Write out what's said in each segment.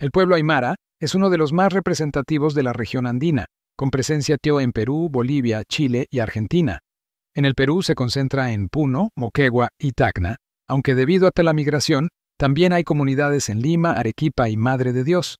El pueblo aymara es uno de los más representativos de la región andina, con presencia teo en Perú, Bolivia, Chile y Argentina. En el Perú se concentra en Puno, Moquegua y Tacna, aunque debido a la migración, también hay comunidades en Lima, Arequipa y Madre de Dios.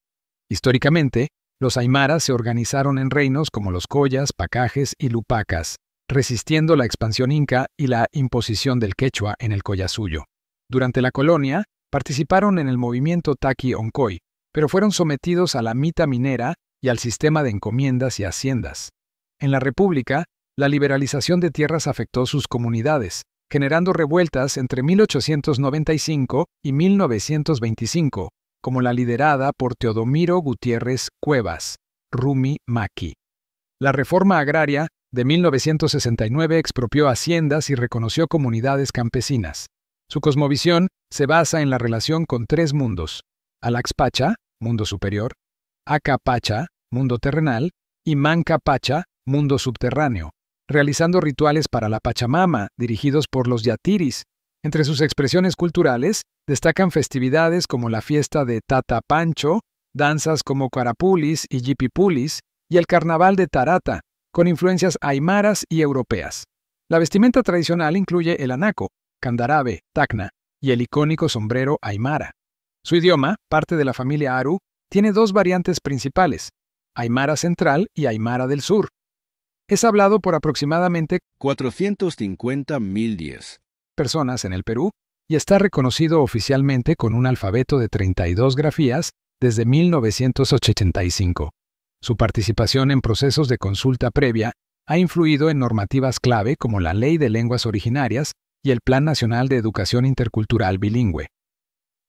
Históricamente, los aymaras se organizaron en reinos como los Collas, Pacajes y Lupacas, resistiendo la expansión inca y la imposición del quechua en el Collasuyo. Durante la colonia, participaron en el movimiento Taqui Oncoy, pero fueron sometidos a la mita minera y al sistema de encomiendas y haciendas. En la República, la liberalización de tierras afectó sus comunidades, generando revueltas entre 1895 y 1925, como la liderada por Teodomiro Gutiérrez Cuevas, Rumi Maki. La reforma agraria de 1969 expropió haciendas y reconoció comunidades campesinas. Su cosmovisión se basa en la relación con tres mundos, Alaxpacha, mundo superior, Acapacha, mundo terrenal, y Mancapacha, mundo subterráneo, realizando rituales para la Pachamama dirigidos por los Yatiris. Entre sus expresiones culturales destacan festividades como la fiesta de Tata Pancho, danzas como Carapulis y Yipipulis, y el carnaval de Tarata, con influencias aymaras y europeas. La vestimenta tradicional incluye el anaco, candarabe, tacna y el icónico sombrero aymara. Su idioma, parte de la familia Aru, tiene dos variantes principales, Aymara Central y Aymara del Sur. Es hablado por aproximadamente 450.010 personas en el Perú y está reconocido oficialmente con un alfabeto de 32 grafías desde 1985. Su participación en procesos de consulta previa ha influido en normativas clave como la Ley de Lenguas Originarias y el Plan Nacional de Educación Intercultural Bilingüe.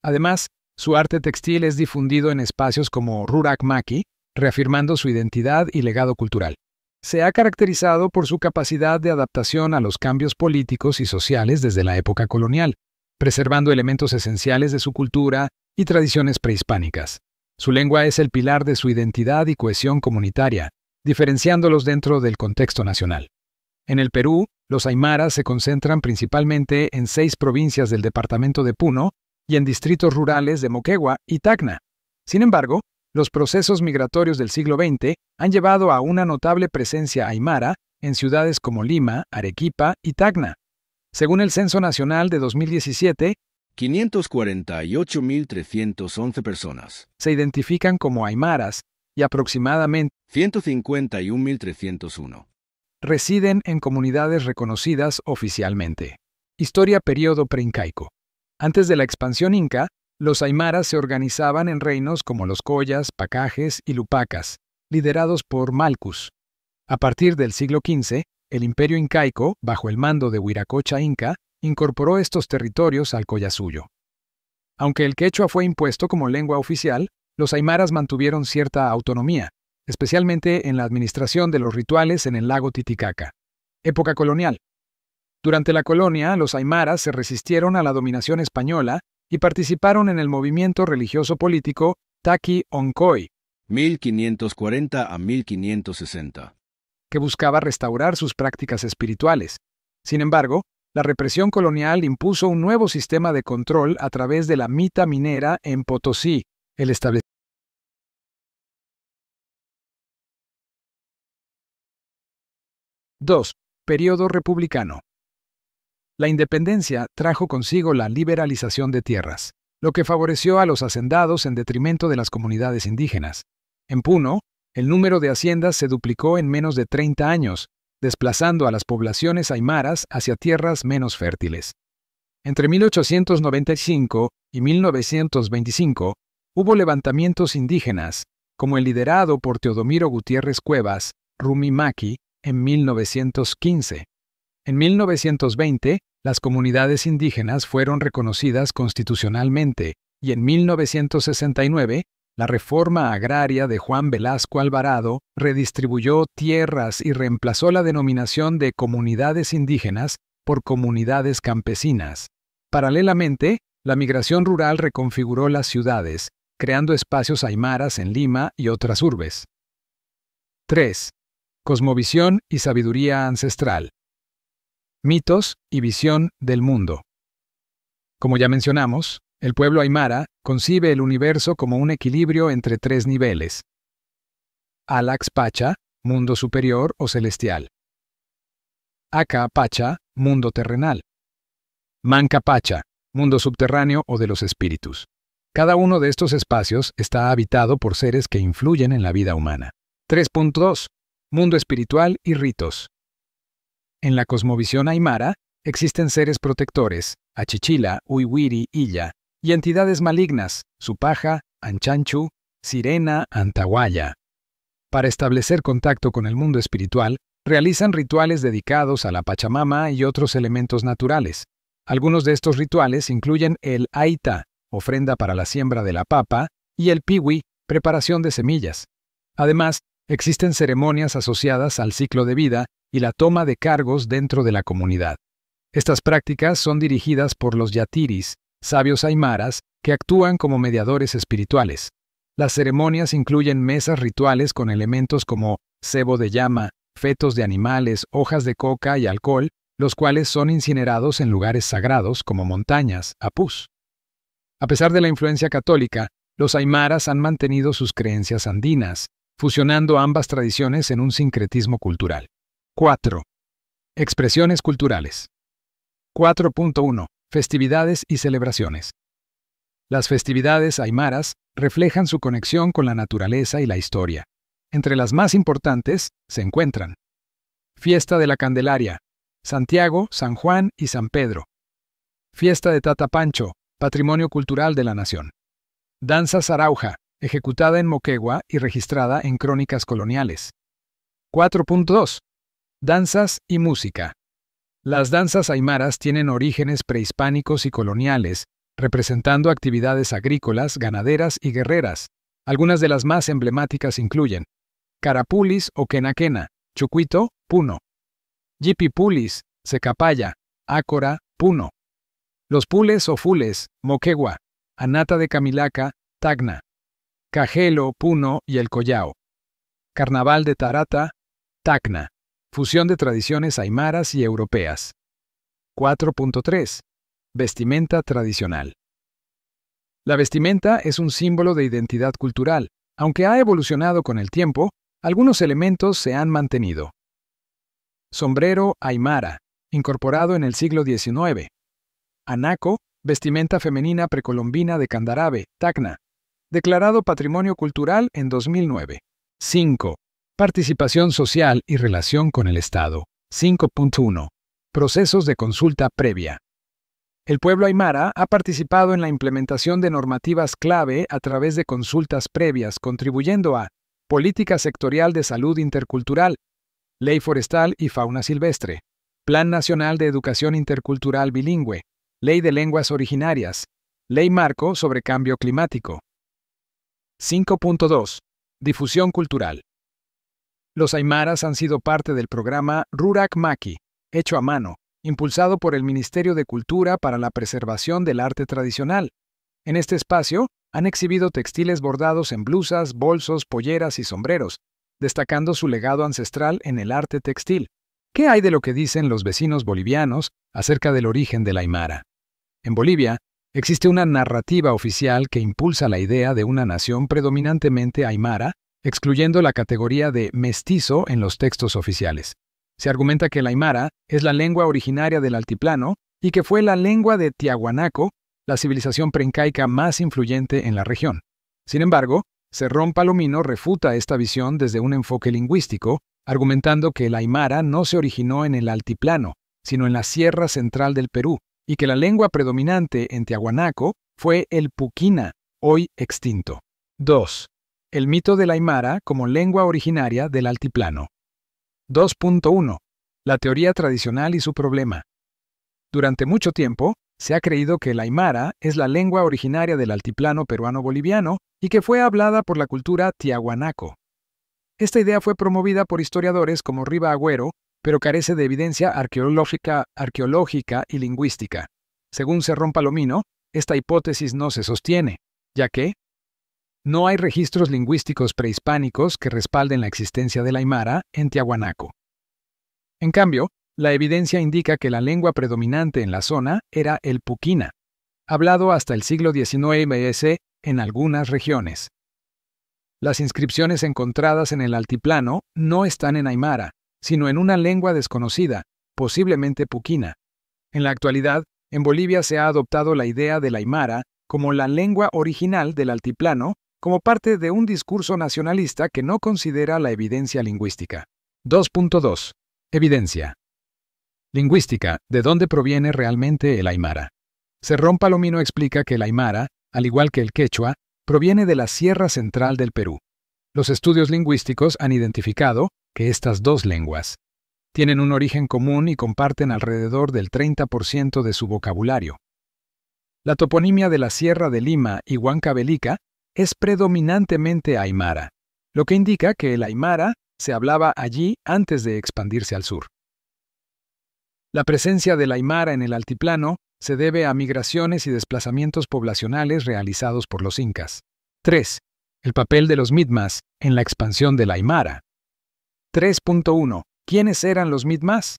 Además, su arte textil es difundido en espacios como Rurak Maki, reafirmando su identidad y legado cultural. Se ha caracterizado por su capacidad de adaptación a los cambios políticos y sociales desde la época colonial, preservando elementos esenciales de su cultura y tradiciones prehispánicas. Su lengua es el pilar de su identidad y cohesión comunitaria, diferenciándolos dentro del contexto nacional. En el Perú, los aymaras se concentran principalmente en seis provincias del departamento de Puno, y en distritos rurales de Moquegua y Tacna. Sin embargo, los procesos migratorios del siglo XX han llevado a una notable presencia aymara en ciudades como Lima, Arequipa y Tacna. Según el Censo Nacional de 2017, 548.311 personas se identifican como aymaras y aproximadamente 151.301 residen en comunidades reconocidas oficialmente. Historia periodo preincaico. Antes de la expansión inca, los aymaras se organizaban en reinos como los Collas, Pacajes y Lupacas, liderados por Malcus. A partir del siglo XV, el imperio incaico, bajo el mando de Huiracocha Inca, incorporó estos territorios al Collasuyo. Aunque el quechua fue impuesto como lengua oficial, los aymaras mantuvieron cierta autonomía, especialmente en la administración de los rituales en el lago Titicaca. Época colonial. Durante la colonia, los aymaras se resistieron a la dominación española y participaron en el movimiento religioso político Taki-Onkoy 1540 a 1560, que buscaba restaurar sus prácticas espirituales. Sin embargo, la represión colonial impuso un nuevo sistema de control a través de la mita minera en Potosí, el establecimiento Periodo republicano. La independencia trajo consigo la liberalización de tierras, lo que favoreció a los hacendados en detrimento de las comunidades indígenas. En Puno, el número de haciendas se duplicó en menos de 30 años, desplazando a las poblaciones aymaras hacia tierras menos fértiles. Entre 1895 y 1925 hubo levantamientos indígenas, como el liderado por Teodomiro Gutiérrez Cuevas, Rumimaki, en 1915. En 1920 las comunidades indígenas fueron reconocidas constitucionalmente y en 1969 la reforma agraria de Juan Velasco Alvarado redistribuyó tierras y reemplazó la denominación de comunidades indígenas por comunidades campesinas. Paralelamente, la migración rural reconfiguró las ciudades, creando espacios aymaras en Lima y otras urbes. 3. Cosmovisión y sabiduría ancestral mitos y visión del mundo. Como ya mencionamos, el pueblo aymara concibe el universo como un equilibrio entre tres niveles. Alax Pacha, mundo superior o celestial. Aka Pacha, mundo terrenal. Manca Pacha, mundo subterráneo o de los espíritus. Cada uno de estos espacios está habitado por seres que influyen en la vida humana. 3.2. Mundo espiritual y ritos. En la cosmovisión aymara, existen seres protectores, achichila, uiwiri, illa, y entidades malignas, supaja, anchanchu, sirena, antahuaya. Para establecer contacto con el mundo espiritual, realizan rituales dedicados a la Pachamama y otros elementos naturales. Algunos de estos rituales incluyen el aita, ofrenda para la siembra de la papa, y el piwi, preparación de semillas. Además, existen ceremonias asociadas al ciclo de vida y la toma de cargos dentro de la comunidad. Estas prácticas son dirigidas por los yatiris, sabios aymaras, que actúan como mediadores espirituales. Las ceremonias incluyen mesas rituales con elementos como cebo de llama, fetos de animales, hojas de coca y alcohol, los cuales son incinerados en lugares sagrados como montañas, apus. A pesar de la influencia católica, los aymaras han mantenido sus creencias andinas, fusionando ambas tradiciones en un sincretismo cultural. 4. Expresiones culturales. 4.1. Festividades y celebraciones. Las festividades aymaras reflejan su conexión con la naturaleza y la historia. Entre las más importantes se encuentran Fiesta de la Candelaria, Santiago, San Juan y San Pedro. Fiesta de Tata Pancho, Patrimonio Cultural de la Nación. Danza Zarauja, ejecutada en Moquegua y registrada en Crónicas Coloniales. 4.2. Danzas y música. Las danzas aymaras tienen orígenes prehispánicos y coloniales, representando actividades agrícolas, ganaderas y guerreras. Algunas de las más emblemáticas incluyen Carapulis o Kenakena, Chucuito, Puno. Yipipulis, Secapaya, Ácora, Puno. Los pules o fules, Moquegua, Anata de Camilaca, Tacna. Cajelo, Puno y el Collao. Carnaval de Tarata, Tacna. Fusión de tradiciones aymaras y europeas. 4.3. Vestimenta tradicional. La vestimenta es un símbolo de identidad cultural. Aunque ha evolucionado con el tiempo, algunos elementos se han mantenido. Sombrero aymara, incorporado en el siglo XIX. Anaco, vestimenta femenina precolombina de Candarabe, Tacna, declarado Patrimonio Cultural en 2009. 5. Participación social y relación con el Estado. 5.1. Procesos de consulta previa. El pueblo aymara ha participado en la implementación de normativas clave a través de consultas previas, contribuyendo a Política Sectorial de Salud Intercultural, Ley Forestal y Fauna Silvestre, Plan Nacional de Educación Intercultural Bilingüe, Ley de Lenguas Originarias, Ley Marco sobre Cambio Climático. 5.2. Difusión cultural. Los aymaras han sido parte del programa Rurak Maki, hecho a mano, impulsado por el Ministerio de Cultura para la Preservación del Arte Tradicional. En este espacio han exhibido textiles bordados en blusas, bolsos, polleras y sombreros, destacando su legado ancestral en el arte textil. ¿Qué hay de lo que dicen los vecinos bolivianos acerca del origen del aymara? En Bolivia, existe una narrativa oficial que impulsa la idea de una nación predominantemente aymara excluyendo la categoría de mestizo en los textos oficiales. Se argumenta que el aymara es la lengua originaria del altiplano y que fue la lengua de Tiahuanaco, la civilización preincaica más influyente en la región. Sin embargo, Serrón Palomino refuta esta visión desde un enfoque lingüístico, argumentando que el aymara no se originó en el altiplano, sino en la sierra central del Perú, y que la lengua predominante en Tiahuanaco fue el puquina, hoy extinto. 2. El mito de la Aymara como lengua originaria del altiplano. 2.1. La teoría tradicional y su problema. Durante mucho tiempo, se ha creído que la Aymara es la lengua originaria del altiplano peruano-boliviano y que fue hablada por la cultura tiahuanaco. Esta idea fue promovida por historiadores como Riva Agüero, pero carece de evidencia arqueológica, arqueológica y lingüística. Según Serrón Palomino, esta hipótesis no se sostiene, ya que no hay registros lingüísticos prehispánicos que respalden la existencia del aymara en Tiahuanaco. En cambio, la evidencia indica que la lengua predominante en la zona era el puquina, hablado hasta el siglo XIX en algunas regiones. Las inscripciones encontradas en el altiplano no están en aymara, sino en una lengua desconocida, posiblemente puquina. En la actualidad, en Bolivia se ha adoptado la idea del aymara como la lengua original del altiplano como parte de un discurso nacionalista que no considera la evidencia lingüística. 2.2. Evidencia. Lingüística, ¿de dónde proviene realmente el aymara? Serrón Palomino explica que el aymara, al igual que el quechua, proviene de la Sierra Central del Perú. Los estudios lingüísticos han identificado que estas dos lenguas tienen un origen común y comparten alrededor del 30% de su vocabulario. La toponimia de la Sierra de Lima y Huancavelica es predominantemente aymara, lo que indica que el aymara se hablaba allí antes de expandirse al sur. La presencia del aymara en el altiplano se debe a migraciones y desplazamientos poblacionales realizados por los incas. 3. El papel de los mitmas en la expansión del aymara. 3.1. ¿Quiénes eran los mitmas?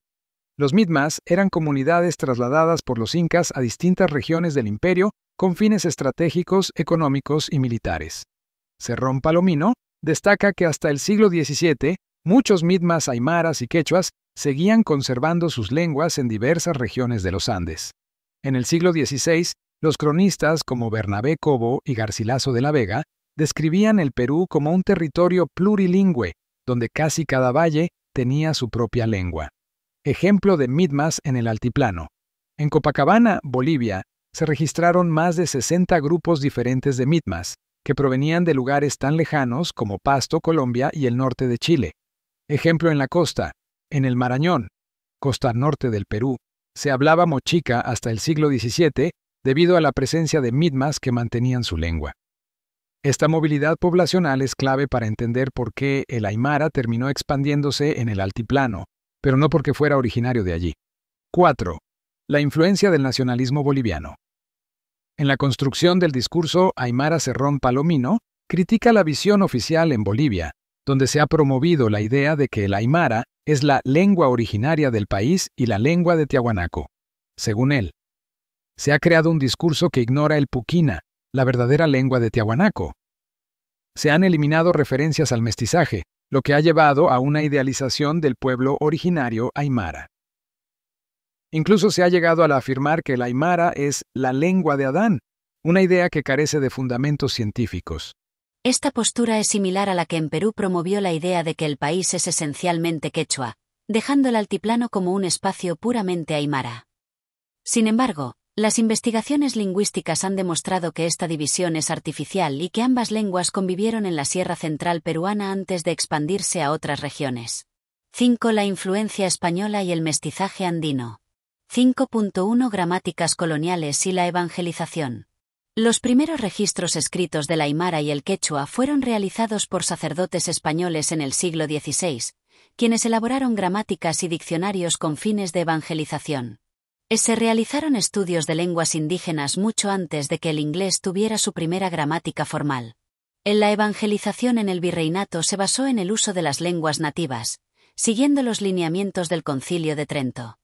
Los mitmas eran comunidades trasladadas por los incas a distintas regiones del imperio con fines estratégicos, económicos y militares. Cerrón Palomino destaca que hasta el siglo XVII muchos mitmas aymaras y quechuas seguían conservando sus lenguas en diversas regiones de los Andes. En el siglo XVI, los cronistas como Bernabé Cobo y Garcilaso de la Vega describían el Perú como un territorio plurilingüe, donde casi cada valle tenía su propia lengua ejemplo de mitmas en el altiplano. En Copacabana, Bolivia, se registraron más de 60 grupos diferentes de mitmas, que provenían de lugares tan lejanos como Pasto, Colombia y el norte de Chile. Ejemplo en la costa, en el Marañón, costa norte del Perú, se hablaba mochica hasta el siglo XVII debido a la presencia de mitmas que mantenían su lengua. Esta movilidad poblacional es clave para entender por qué el aymara terminó expandiéndose en el altiplano, pero no porque fuera originario de allí. 4. La influencia del nacionalismo boliviano. En la construcción del discurso, Aymara Cerrón Palomino critica la visión oficial en Bolivia, donde se ha promovido la idea de que el aymara es la lengua originaria del país y la lengua de Tiahuanaco. Según él, se ha creado un discurso que ignora el Pukina, la verdadera lengua de Tiahuanaco. Se han eliminado referencias al mestizaje, lo que ha llevado a una idealización del pueblo originario aymara. Incluso se ha llegado a afirmar que el aymara es la lengua de Adán, una idea que carece de fundamentos científicos. Esta postura es similar a la que en Perú promovió la idea de que el país es esencialmente quechua, dejando el altiplano como un espacio puramente aymara. Sin embargo, las investigaciones lingüísticas han demostrado que esta división es artificial y que ambas lenguas convivieron en la Sierra Central peruana antes de expandirse a otras regiones. 5. La influencia española y el mestizaje andino. 5.1 Gramáticas coloniales y la evangelización. Los primeros registros escritos de la aymara y el quechua fueron realizados por sacerdotes españoles en el siglo XVI, quienes elaboraron gramáticas y diccionarios con fines de evangelización. Eh, se realizaron estudios de lenguas indígenas mucho antes de que el inglés tuviera su primera gramática formal. En la evangelización en el virreinato se basó en el uso de las lenguas nativas, siguiendo los lineamientos del Concilio de Trento.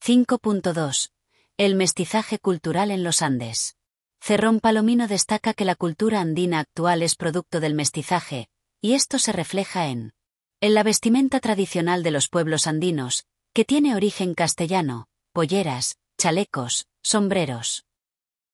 5.2. El mestizaje cultural en los Andes. Cerrón Palomino destaca que la cultura andina actual es producto del mestizaje, y esto se refleja en en la vestimenta tradicional de los pueblos andinos, que tiene origen castellano, polleras, chalecos, sombreros.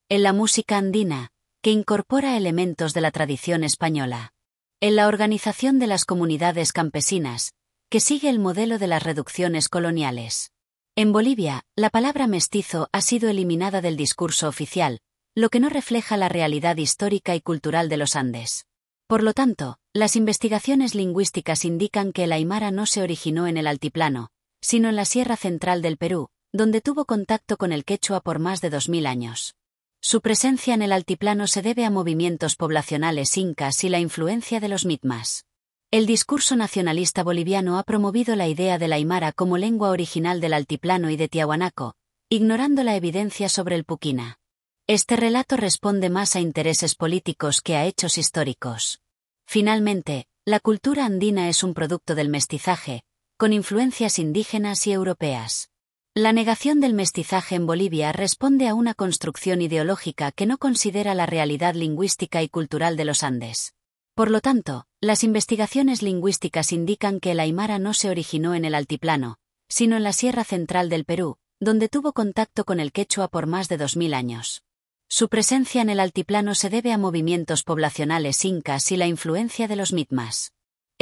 En la música andina, que incorpora elementos de la tradición española. En la organización de las comunidades campesinas, que sigue el modelo de las reducciones coloniales. En Bolivia, la palabra mestizo ha sido eliminada del discurso oficial, lo que no refleja la realidad histórica y cultural de los Andes. Por lo tanto, las investigaciones lingüísticas indican que el aymara no se originó en el altiplano, sino en la sierra central del Perú, donde tuvo contacto con el quechua por más de 2.000 años. Su presencia en el altiplano se debe a movimientos poblacionales incas y la influencia de los mitmas. El discurso nacionalista boliviano ha promovido la idea de la aymara como lengua original del altiplano y de Tiahuanaco, ignorando la evidencia sobre el puquina. Este relato responde más a intereses políticos que a hechos históricos. Finalmente, la cultura andina es un producto del mestizaje, con influencias indígenas y europeas. La negación del mestizaje en Bolivia responde a una construcción ideológica que no considera la realidad lingüística y cultural de los Andes. Por lo tanto, las investigaciones lingüísticas indican que el aymara no se originó en el altiplano, sino en la Sierra Central del Perú, donde tuvo contacto con el quechua por más de 2.000 años. Su presencia en el altiplano se debe a movimientos poblacionales incas y la influencia de los mitmas.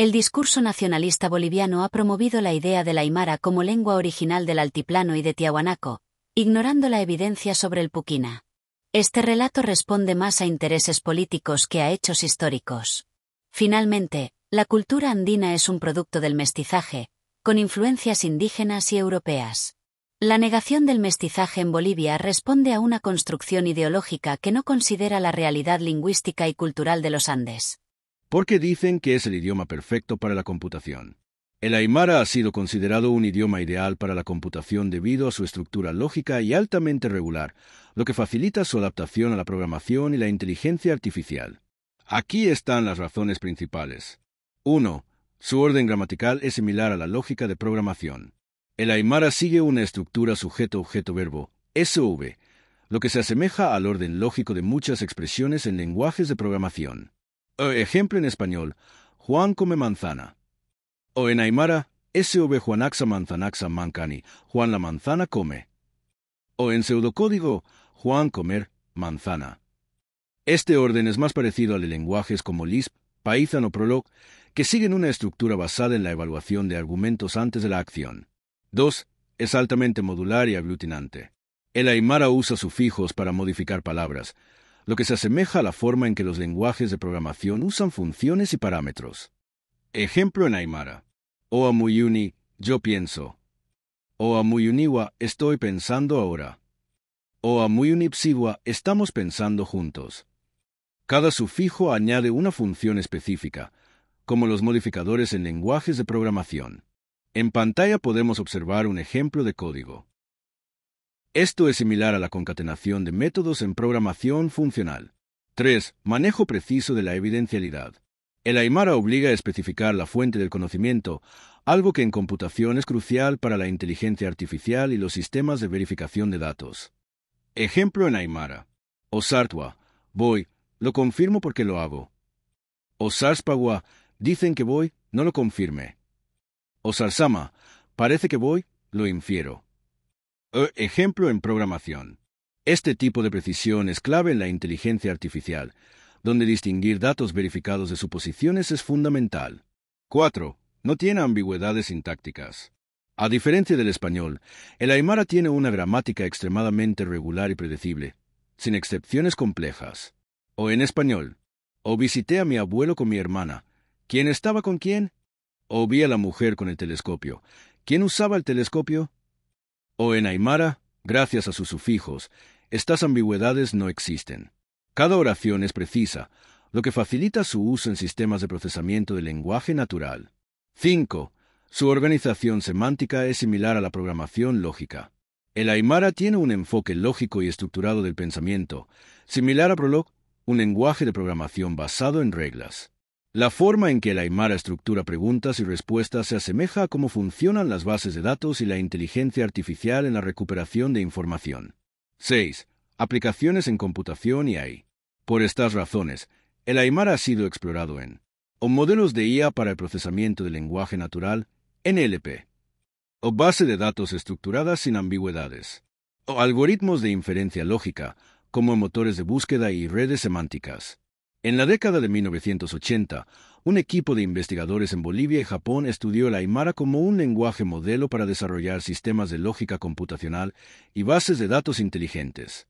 El discurso nacionalista boliviano ha promovido la idea de la aymara como lengua original del altiplano y de Tiahuanaco, ignorando la evidencia sobre el puquina. Este relato responde más a intereses políticos que a hechos históricos. Finalmente, la cultura andina es un producto del mestizaje, con influencias indígenas y europeas. La negación del mestizaje en Bolivia responde a una construcción ideológica que no considera la realidad lingüística y cultural de los Andes porque dicen que es el idioma perfecto para la computación. El aymara ha sido considerado un idioma ideal para la computación debido a su estructura lógica y altamente regular, lo que facilita su adaptación a la programación y la inteligencia artificial. Aquí están las razones principales. 1. Su orden gramatical es similar a la lógica de programación. El aymara sigue una estructura sujeto-objeto-verbo, SV, lo que se asemeja al orden lógico de muchas expresiones en lenguajes de programación ejemplo en español, Juan come manzana. O en Aymara, SV Juanaxa Manzanaxa Mancani, Juan la manzana come. O en pseudocódigo, Juan comer manzana. Este orden es más parecido al de lenguajes como Lisp, Python o Prolog, que siguen una estructura basada en la evaluación de argumentos antes de la acción. Dos, Es altamente modular y aglutinante. El Aymara usa sufijos para modificar palabras, lo que se asemeja a la forma en que los lenguajes de programación usan funciones y parámetros. Ejemplo en Aymara. Oamuyuni, yo pienso. Oamuyuniwa, estoy pensando ahora. Oamuyunipsiwa, estamos pensando juntos. Cada sufijo añade una función específica, como los modificadores en lenguajes de programación. En pantalla podemos observar un ejemplo de código. Esto es similar a la concatenación de métodos en programación funcional. 3. Manejo preciso de la evidencialidad. El Aymara obliga a especificar la fuente del conocimiento, algo que en computación es crucial para la inteligencia artificial y los sistemas de verificación de datos. Ejemplo en Aymara. Osartua, voy, lo confirmo porque lo hago. Osarspagua. dicen que voy, no lo confirme. Osarsama, parece que voy, lo infiero. Eh, ejemplo en programación. Este tipo de precisión es clave en la inteligencia artificial, donde distinguir datos verificados de suposiciones es fundamental. 4. No tiene ambigüedades sintácticas. A diferencia del español, el aymara tiene una gramática extremadamente regular y predecible, sin excepciones complejas. O en español, o visité a mi abuelo con mi hermana, ¿quién estaba con quién? O vi a la mujer con el telescopio, ¿quién usaba el telescopio? o oh, en aymara, gracias a sus sufijos, estas ambigüedades no existen. Cada oración es precisa, lo que facilita su uso en sistemas de procesamiento del lenguaje natural. 5. Su organización semántica es similar a la programación lógica. El Aymara tiene un enfoque lógico y estructurado del pensamiento, similar a Prolog, un lenguaje de programación basado en reglas. La forma en que el Aymara estructura preguntas y respuestas se asemeja a cómo funcionan las bases de datos y la inteligencia artificial en la recuperación de información. 6. Aplicaciones en computación y AI. Por estas razones, el Aymara ha sido explorado en o modelos de IA para el procesamiento del lenguaje natural, NLP, o base de datos estructuradas sin ambigüedades, o algoritmos de inferencia lógica, como motores de búsqueda y redes semánticas. En la década de 1980, un equipo de investigadores en Bolivia y Japón estudió el Aymara como un lenguaje modelo para desarrollar sistemas de lógica computacional y bases de datos inteligentes.